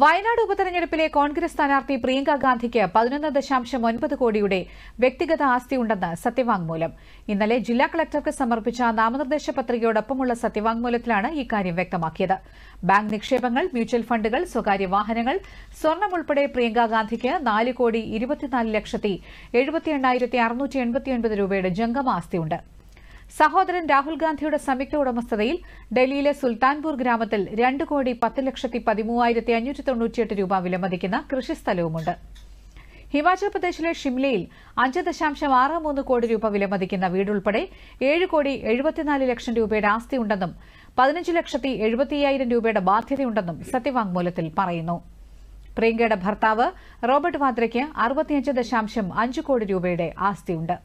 വയനാട് ഉപതെരഞ്ഞെടുപ്പിലെ കോൺഗ്രസ് സ്ഥാനാർത്ഥി പ്രിയങ്ക ഗാന്ധിക്ക് പതിനൊന്ന് ദശാംശം ഒൻപത് കോടിയുടെ വ്യക്തിഗത ആസ്തിയുണ്ടെന്ന് സത്യവാങ്മൂലം ഇന്നലെ ജില്ലാ കളക്ടർക്ക് സമർപ്പിച്ച നാമനിർദ്ദേശ പത്രികയോടൊപ്പമുള്ള സത്യവാങ്മൂലത്തിലാണ് ഇക്കാര്യം വ്യക്തമാക്കിയത് ബാങ്ക് നിക്ഷേപങ്ങൾ മ്യൂച്വൽ ഫണ്ടുകൾ സ്വകാര്യ വാഹനങ്ങൾ സ്വർണം ഉൾപ്പെടെ പ്രിയങ്ക ഗാന്ധിക്ക് നാല് കോടി ഇരുപത്തിനാല് ലക്ഷത്തി എഴുപത്തി രൂപയുടെ ജംഗമ ആസ്തിയുണ്ട് സഹോദരൻ രാഹുൽ ഗാന്ധിയുടെ സംയുക്ത ഉടമസ്ഥതയിൽ ഡൽഹിയിലെ സുൽത്താൻപൂർ ഗ്രാമത്തിൽ രണ്ട് കോടി പത്ത് ലക്ഷത്തി പതിമൂവായിരത്തി അഞ്ഞൂറ്റി തൊണ്ണൂറ്റിയെട്ട് രൂപ വിലമതിക്കുന്ന കൃഷിസ്ഥലവുമുണ്ട് ഹിമാചൽ പ്രദേശിലെ ഷിംലയിൽ അഞ്ച് ദശാംശം ആറ് മൂന്ന് കോടി രൂപ വിലമതിക്കുന്ന വീടുൾപ്പെടെ ഏഴ് കോടി എഴുപത്തിനാല് ലക്ഷം രൂപയുടെ ആസ്തിയുണ്ടെന്നും പതിനഞ്ച് ലക്ഷത്തി എഴുപത്തിയായിരം രൂപയുടെ ബാധ്യതയുണ്ടെന്നും സത്യവാങ്മൂലത്തിൽ പറയുന്നു പ്രിയങ്കയുടെ ഭർത്താവ് റോബർട്ട് വാദ്രയ്ക്ക് അറുപത്തിയഞ്ച് ദശാംശം അഞ്ച് കോടി രൂപയുടെ ആസ്തിയുണ്ട്